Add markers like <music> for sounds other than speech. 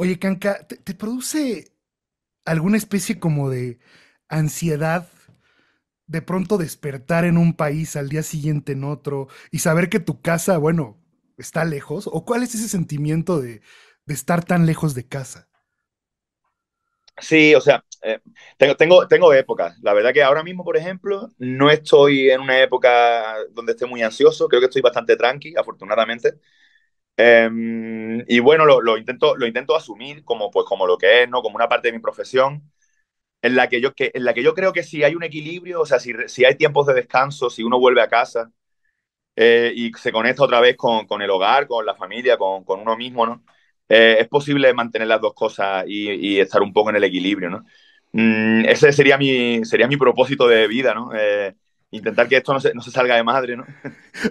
Oye, Kanka, ¿te, produce alguna especie como de ansiedad de pronto despertar en un país, al día siguiente en otro, y saber que tu casa, bueno, está lejos? ¿O cuál es ese sentimiento de, estar tan lejos de casa? Sí, o sea, eh, tengo, tengo, tengo épocas. La verdad que ahora mismo, por ejemplo, no estoy en una época donde esté muy ansioso. Creo que estoy bastante tranqui, afortunadamente. Em, y bueno, lo, lo, intento, lo intento asumir como, pues, como lo que es, ¿no? Como una parte de mi profesión, en la que yo, que, en la que yo creo que si hay un equilibrio, o sea, si, si hay tiempos de descanso, si uno vuelve a casa eh, y se conecta otra vez con, con, el hogar, con la familia, con, con uno mismo, ¿no? Eh, es posible mantener las dos cosas y, estar un poco en el equilibrio, ¿no? Mm, ese sería mi, sería mi propósito de vida, ¿no? Eh, intentar que esto no se, no se, salga de madre, ¿no? <laughs>